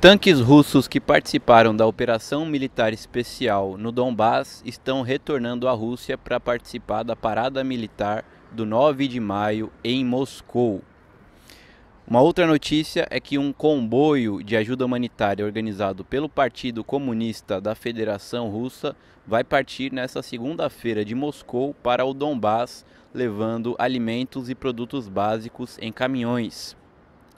Tanques russos que participaram da operação militar especial no Donbass estão retornando à Rússia para participar da parada militar do 9 de maio em Moscou. Uma outra notícia é que um comboio de ajuda humanitária organizado pelo Partido Comunista da Federação Russa vai partir nesta segunda-feira de Moscou para o Donbass, levando alimentos e produtos básicos em caminhões.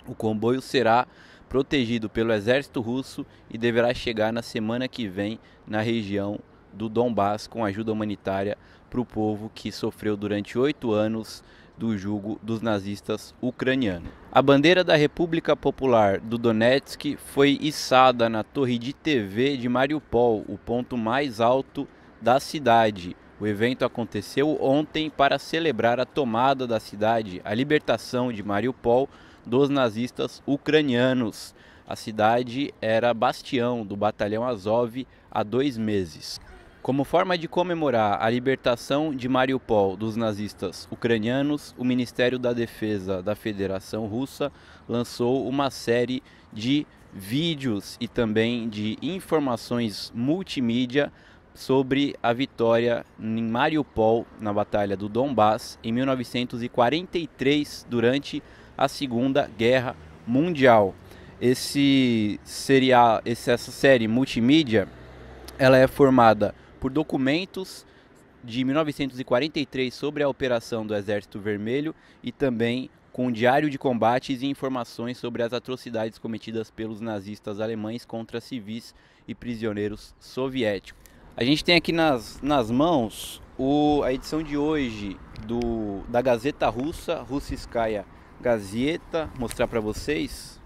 O comboio será protegido pelo exército russo e deverá chegar na semana que vem na região do Donbass com ajuda humanitária para o povo que sofreu durante oito anos do jugo dos nazistas ucranianos. A bandeira da República Popular do Donetsk foi içada na torre de TV de Mariupol, o ponto mais alto da cidade. O evento aconteceu ontem para celebrar a tomada da cidade, a libertação de Mariupol dos nazistas ucranianos. A cidade era bastião do batalhão Azov há dois meses. Como forma de comemorar a libertação de Mariupol dos nazistas ucranianos, o Ministério da Defesa da Federação Russa lançou uma série de vídeos e também de informações multimídia sobre a vitória em Mariupol na Batalha do Donbass em 1943 durante a Segunda Guerra Mundial. Esse seria, essa série multimídia, ela é formada por documentos de 1943 sobre a operação do Exército Vermelho e também com diário de combates e informações sobre as atrocidades cometidas pelos nazistas alemães contra civis e prisioneiros soviéticos. A gente tem aqui nas, nas mãos o, a edição de hoje do, da Gazeta Russa, Russiskaya Gazeta, mostrar para vocês.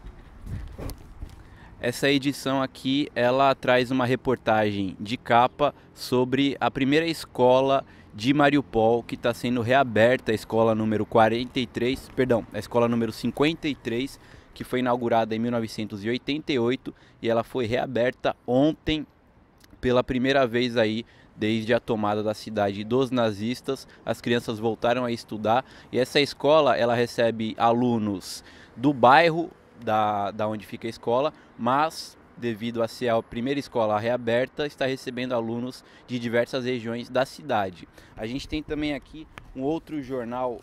Essa edição aqui, ela traz uma reportagem de capa sobre a primeira escola de Mariupol que está sendo reaberta, a escola número 43, perdão, a escola número 53, que foi inaugurada em 1988 e ela foi reaberta ontem pela primeira vez aí Desde a tomada da cidade dos nazistas, as crianças voltaram a estudar e essa escola ela recebe alunos do bairro da, da onde fica a escola, mas devido a ser a primeira escola reaberta, está recebendo alunos de diversas regiões da cidade. A gente tem também aqui um outro jornal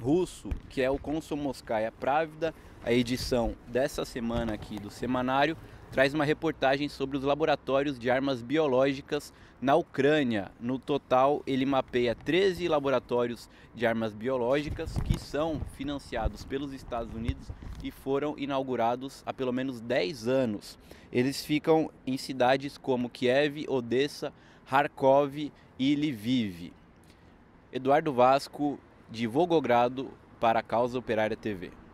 russo, que é o Komsomolskaya Pravda, a edição dessa semana aqui do semanário, traz uma reportagem sobre os laboratórios de armas biológicas na Ucrânia. No total, ele mapeia 13 laboratórios de armas biológicas que são financiados pelos Estados Unidos e foram inaugurados há pelo menos 10 anos. Eles ficam em cidades como Kiev, Odessa, Kharkov e Lviv. Eduardo Vasco, de Volgogrado, para a Causa Operária TV.